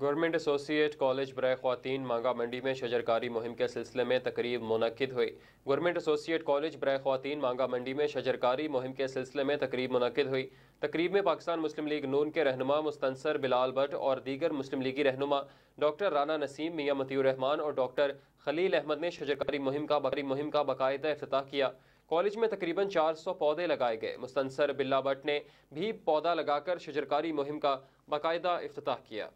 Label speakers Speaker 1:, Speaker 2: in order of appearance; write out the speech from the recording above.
Speaker 1: government associate college बरए ख़वान मांगा मंडी में शजरकारी मुहिम के सिलसिले में तकरीब मनद हुई गवर्नमेंट एसोसिएट कॉलेज बरए ख़वान मांगा मंडी में शजरकारी मुहिम के सिलसिले में तकरीब मनद हुई तकरीब में पाकिस्तान मुस्लिम लीग नून के रहनुमा मुस्तंसर बिलाल भट्ट और दीगर मुस्लिम लीगी रहनुमा डॉक्टर राना नसीम मियाँ मतीहरहमान और डॉक्टर खलील अहमद ने शजरकारी मुहिम का बकरी मुहिम का बाकायदा अफ्ताह किया कॉलेज में तकरीबन 400 पौधे लगाए गए मुस्तंसर बिल्ला भट्ट ने भी पौधा लगाकर शजरकारी मुहिम का बाकायदा अफ्ताह किया